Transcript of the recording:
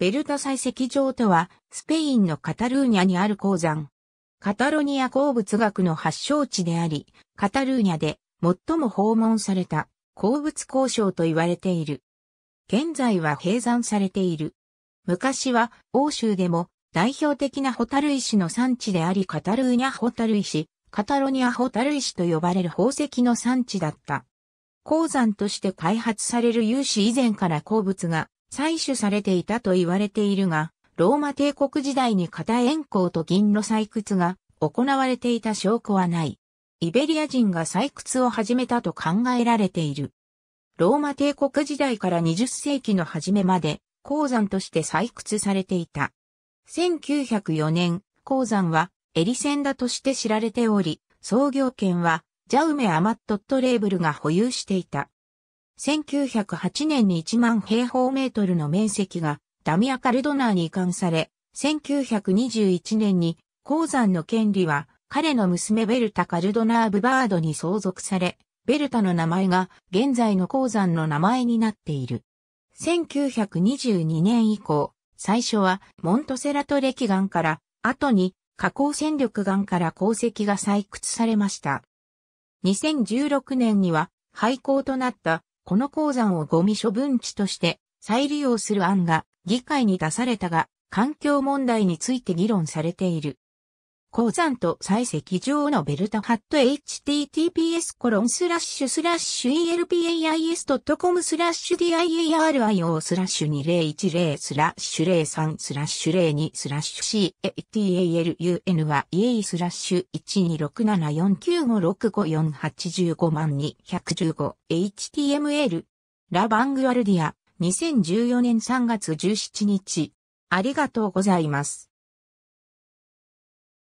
ベルタ採石場とは、スペインのカタルーニャにある鉱山。カタロニア鉱物学の発祥地であり、カタルーニャで最も訪問された鉱物交渉と言われている。現在は閉山されている。昔は欧州でも代表的なホタル石の産地でありカタルーニャホタル石、カタロニアホタル石と呼ばれる宝石の産地だった。鉱山として開発される有志以前から鉱物が採取されていたと言われているが、ローマ帝国時代に片円鉱と銀の採掘が行われていた証拠はない。イベリア人が採掘を始めたと考えられている。ローマ帝国時代から20世紀の初めまで鉱山として採掘されていた。1904年、鉱山はエリセンダとして知られており、創業権はジャウメ・アマットット・レーブルが保有していた。1908年に1万平方メートルの面積がダミアカルドナーに移管され、1921年に鉱山の権利は彼の娘ベルタ・カルドナー・ブバードに相続され、ベルタの名前が現在の鉱山の名前になっている。1922年以降、最初はモントセラトレキ岩から、後に加工戦力岩から鉱石が採掘されました。2016年には廃鉱となったこの鉱山をゴミ処分地として再利用する案が議会に出されたが、環境問題について議論されている。鉱山と採石場のベルタハット https コロンスラッシュスラッシュ elpais.com スラッシュ diario スラッシュ2010スラッシュ03スラッシュ02スラッシュ cataluny スラッシュ126749565万215 html ラバングアルディア2014年3月17日ありがとうございます。